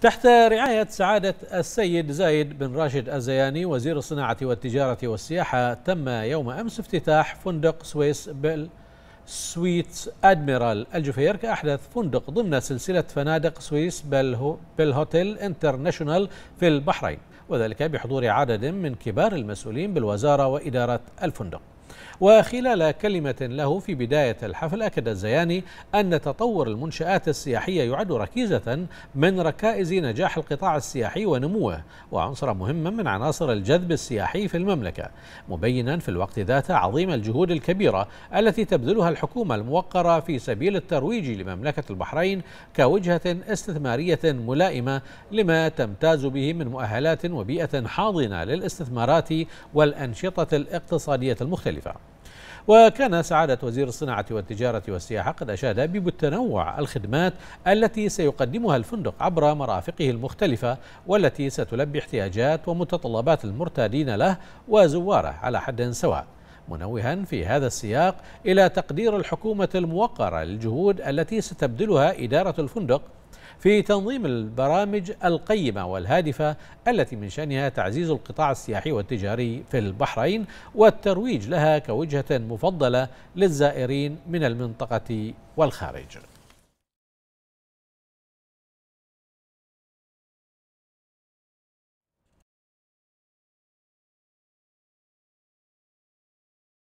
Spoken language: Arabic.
تحت رعاية سعادة السيد زايد بن راشد الزياني وزير الصناعة والتجارة والسياحة تم يوم أمس افتتاح فندق سويس بل سويتس أدميرال الجفير كأحدث فندق ضمن سلسلة فنادق سويس بالهوتيل انترناشونال في البحرين وذلك بحضور عدد من كبار المسؤولين بالوزارة وإدارة الفندق وخلال كلمة له في بداية الحفل أكد الزياني أن تطور المنشآت السياحية يعد ركيزة من ركائز نجاح القطاع السياحي ونموه وعنصرا مهما من عناصر الجذب السياحي في المملكة مبينا في الوقت ذاته عظيم الجهود الكبيرة التي تبذلها الحكومة الموقرة في سبيل الترويج لمملكة البحرين كوجهة استثمارية ملائمة لما تمتاز به من مؤهلات وبيئة حاضنة للاستثمارات والأنشطة الاقتصادية المختلفة مختلفة وكان سعادة وزير الصناعة والتجارة والسياحة قد أشاد بتنوع الخدمات التي سيقدمها الفندق عبر مرافقه المختلفة والتي ستلبي احتياجات ومتطلبات المرتادين له وزواره على حد سواء منوها في هذا السياق إلى تقدير الحكومة الموقرة للجهود التي ستبذلها إدارة الفندق في تنظيم البرامج القيمة والهادفة التي من شأنها تعزيز القطاع السياحي والتجاري في البحرين والترويج لها كوجهة مفضلة للزائرين من المنطقة والخارج